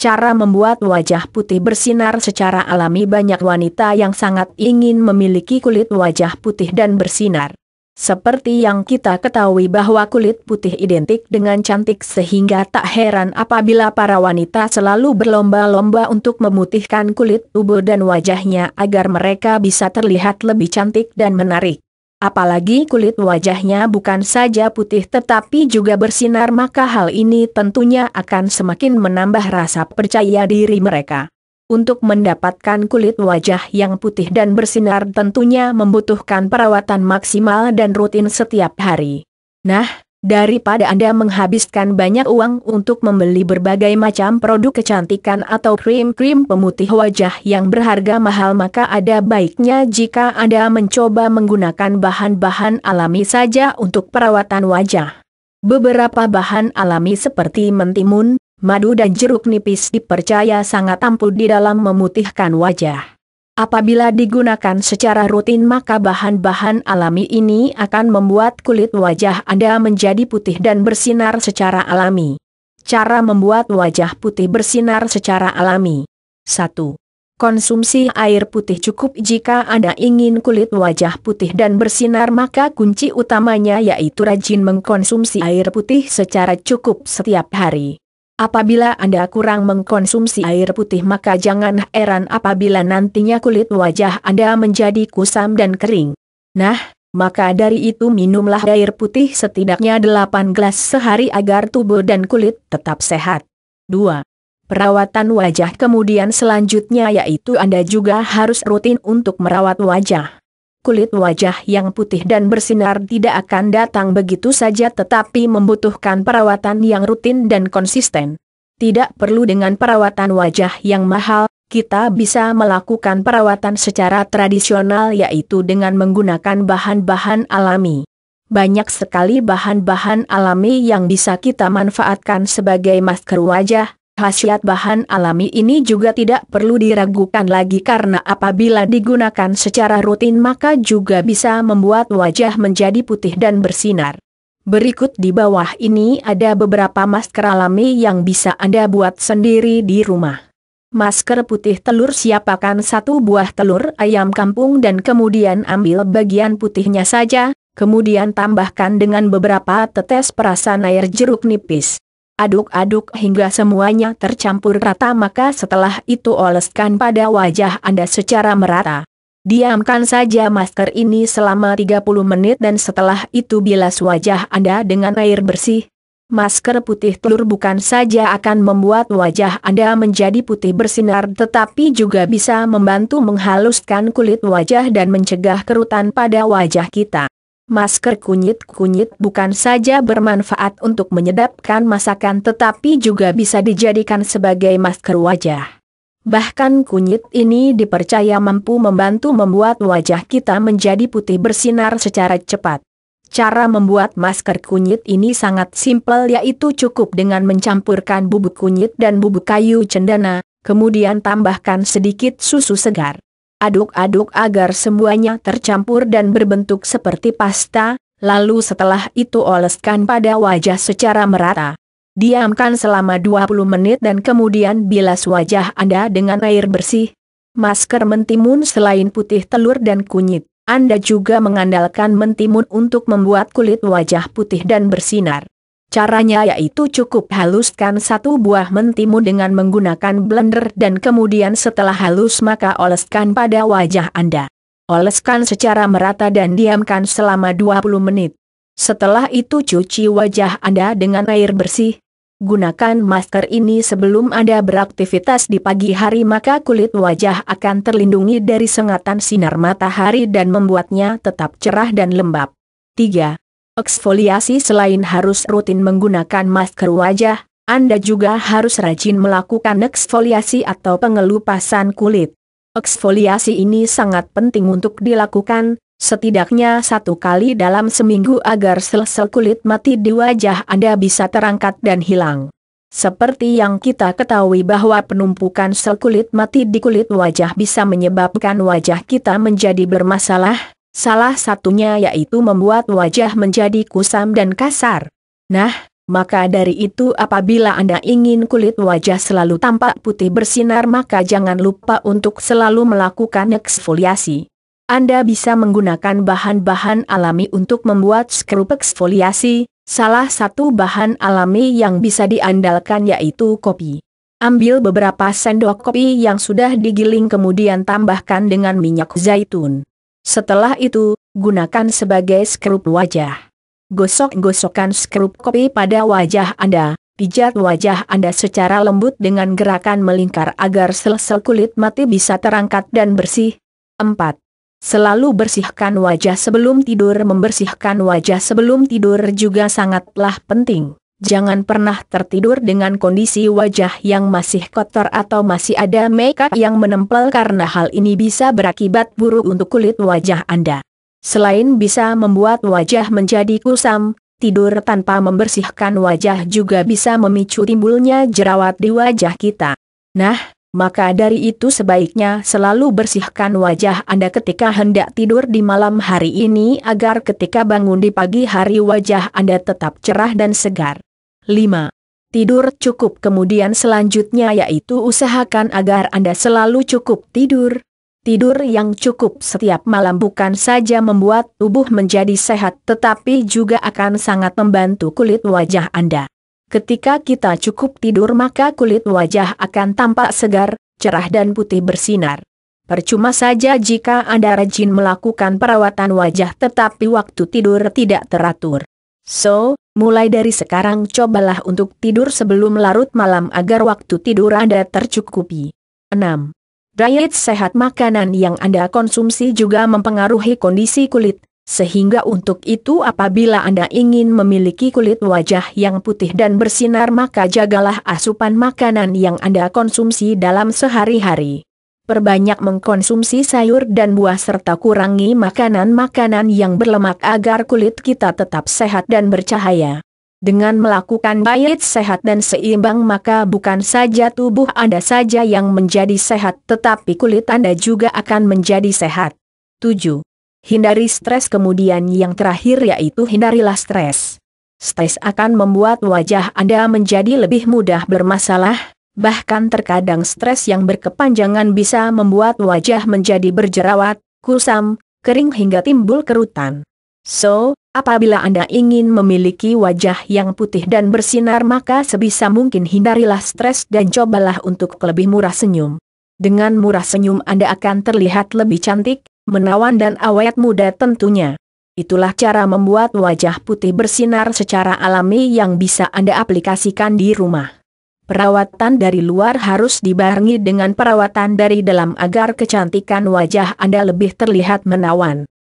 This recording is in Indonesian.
Cara membuat wajah putih bersinar secara alami banyak wanita yang sangat ingin memiliki kulit wajah putih dan bersinar. Seperti yang kita ketahui bahwa kulit putih identik dengan cantik sehingga tak heran apabila para wanita selalu berlomba-lomba untuk memutihkan kulit tubuh dan wajahnya agar mereka bisa terlihat lebih cantik dan menarik. Apalagi kulit wajahnya bukan saja putih tetapi juga bersinar maka hal ini tentunya akan semakin menambah rasa percaya diri mereka. Untuk mendapatkan kulit wajah yang putih dan bersinar tentunya membutuhkan perawatan maksimal dan rutin setiap hari. Nah, Daripada Anda menghabiskan banyak uang untuk membeli berbagai macam produk kecantikan atau krim-krim pemutih wajah yang berharga mahal maka ada baiknya jika Anda mencoba menggunakan bahan-bahan alami saja untuk perawatan wajah. Beberapa bahan alami seperti mentimun, madu dan jeruk nipis dipercaya sangat ampuh di dalam memutihkan wajah. Apabila digunakan secara rutin maka bahan-bahan alami ini akan membuat kulit wajah Anda menjadi putih dan bersinar secara alami. Cara membuat wajah putih bersinar secara alami 1. Konsumsi air putih cukup jika Anda ingin kulit wajah putih dan bersinar maka kunci utamanya yaitu rajin mengkonsumsi air putih secara cukup setiap hari. Apabila Anda kurang mengkonsumsi air putih maka jangan heran apabila nantinya kulit wajah Anda menjadi kusam dan kering. Nah, maka dari itu minumlah air putih setidaknya 8 gelas sehari agar tubuh dan kulit tetap sehat. 2. Perawatan wajah kemudian selanjutnya yaitu Anda juga harus rutin untuk merawat wajah kulit wajah yang putih dan bersinar tidak akan datang begitu saja tetapi membutuhkan perawatan yang rutin dan konsisten. Tidak perlu dengan perawatan wajah yang mahal, kita bisa melakukan perawatan secara tradisional yaitu dengan menggunakan bahan-bahan alami. Banyak sekali bahan-bahan alami yang bisa kita manfaatkan sebagai masker wajah, Khasiat bahan alami ini juga tidak perlu diragukan lagi karena apabila digunakan secara rutin maka juga bisa membuat wajah menjadi putih dan bersinar. Berikut di bawah ini ada beberapa masker alami yang bisa Anda buat sendiri di rumah. Masker putih telur siapakan satu buah telur ayam kampung dan kemudian ambil bagian putihnya saja, kemudian tambahkan dengan beberapa tetes perasan air jeruk nipis aduk-aduk hingga semuanya tercampur rata maka setelah itu oleskan pada wajah Anda secara merata. Diamkan saja masker ini selama 30 menit dan setelah itu bilas wajah Anda dengan air bersih. Masker putih telur bukan saja akan membuat wajah Anda menjadi putih bersinar tetapi juga bisa membantu menghaluskan kulit wajah dan mencegah kerutan pada wajah kita. Masker kunyit-kunyit bukan saja bermanfaat untuk menyedapkan masakan tetapi juga bisa dijadikan sebagai masker wajah. Bahkan kunyit ini dipercaya mampu membantu membuat wajah kita menjadi putih bersinar secara cepat. Cara membuat masker kunyit ini sangat simpel yaitu cukup dengan mencampurkan bubuk kunyit dan bubuk kayu cendana, kemudian tambahkan sedikit susu segar aduk-aduk agar semuanya tercampur dan berbentuk seperti pasta, lalu setelah itu oleskan pada wajah secara merata. Diamkan selama 20 menit dan kemudian bilas wajah Anda dengan air bersih. Masker mentimun selain putih telur dan kunyit, Anda juga mengandalkan mentimun untuk membuat kulit wajah putih dan bersinar. Caranya yaitu cukup haluskan satu buah mentimun dengan menggunakan blender dan kemudian setelah halus maka oleskan pada wajah Anda. Oleskan secara merata dan diamkan selama 20 menit. Setelah itu cuci wajah Anda dengan air bersih. Gunakan masker ini sebelum Anda beraktivitas di pagi hari maka kulit wajah akan terlindungi dari sengatan sinar matahari dan membuatnya tetap cerah dan lembab. 3. Eksfoliasi selain harus rutin menggunakan masker wajah, Anda juga harus rajin melakukan eksfoliasi atau pengelupasan kulit. Eksfoliasi ini sangat penting untuk dilakukan, setidaknya satu kali dalam seminggu agar sel-sel kulit mati di wajah Anda bisa terangkat dan hilang. Seperti yang kita ketahui bahwa penumpukan sel kulit mati di kulit wajah bisa menyebabkan wajah kita menjadi bermasalah, Salah satunya yaitu membuat wajah menjadi kusam dan kasar. Nah, maka dari itu apabila Anda ingin kulit wajah selalu tampak putih bersinar maka jangan lupa untuk selalu melakukan eksfoliasi. Anda bisa menggunakan bahan-bahan alami untuk membuat skrup eksfoliasi, salah satu bahan alami yang bisa diandalkan yaitu kopi. Ambil beberapa sendok kopi yang sudah digiling kemudian tambahkan dengan minyak zaitun. Setelah itu, gunakan sebagai skrup wajah. Gosok-gosokkan skrup kopi pada wajah Anda, pijat wajah Anda secara lembut dengan gerakan melingkar agar sel-sel kulit mati bisa terangkat dan bersih. 4. Selalu bersihkan wajah sebelum tidur Membersihkan wajah sebelum tidur juga sangatlah penting. Jangan pernah tertidur dengan kondisi wajah yang masih kotor atau masih ada makeup yang menempel karena hal ini bisa berakibat buruk untuk kulit wajah Anda. Selain bisa membuat wajah menjadi kusam, tidur tanpa membersihkan wajah juga bisa memicu timbulnya jerawat di wajah kita. Nah, maka dari itu sebaiknya selalu bersihkan wajah Anda ketika hendak tidur di malam hari ini agar ketika bangun di pagi hari wajah Anda tetap cerah dan segar. 5. Tidur cukup kemudian selanjutnya yaitu usahakan agar Anda selalu cukup tidur. Tidur yang cukup setiap malam bukan saja membuat tubuh menjadi sehat tetapi juga akan sangat membantu kulit wajah Anda. Ketika kita cukup tidur maka kulit wajah akan tampak segar, cerah dan putih bersinar. Percuma saja jika Anda rajin melakukan perawatan wajah tetapi waktu tidur tidak teratur. So, mulai dari sekarang cobalah untuk tidur sebelum larut malam agar waktu tidur Anda tercukupi. 6. Diet sehat makanan yang Anda konsumsi juga mempengaruhi kondisi kulit, sehingga untuk itu apabila Anda ingin memiliki kulit wajah yang putih dan bersinar maka jagalah asupan makanan yang Anda konsumsi dalam sehari-hari perbanyak mengkonsumsi sayur dan buah serta kurangi makanan-makanan yang berlemak agar kulit kita tetap sehat dan bercahaya. Dengan melakukan diet sehat dan seimbang maka bukan saja tubuh Anda saja yang menjadi sehat tetapi kulit Anda juga akan menjadi sehat. 7. Hindari stres kemudian yang terakhir yaitu hindarilah stres. Stres akan membuat wajah Anda menjadi lebih mudah bermasalah, bahkan terkadang stres yang berkepanjangan bisa membuat wajah menjadi berjerawat, kusam, kering hingga timbul kerutan. So, apabila Anda ingin memiliki wajah yang putih dan bersinar maka sebisa mungkin hindarilah stres dan cobalah untuk lebih murah senyum. Dengan murah senyum Anda akan terlihat lebih cantik, menawan dan awet muda tentunya. Itulah cara membuat wajah putih bersinar secara alami yang bisa Anda aplikasikan di rumah. Perawatan dari luar harus dibarengi dengan perawatan dari dalam agar kecantikan wajah Anda lebih terlihat menawan.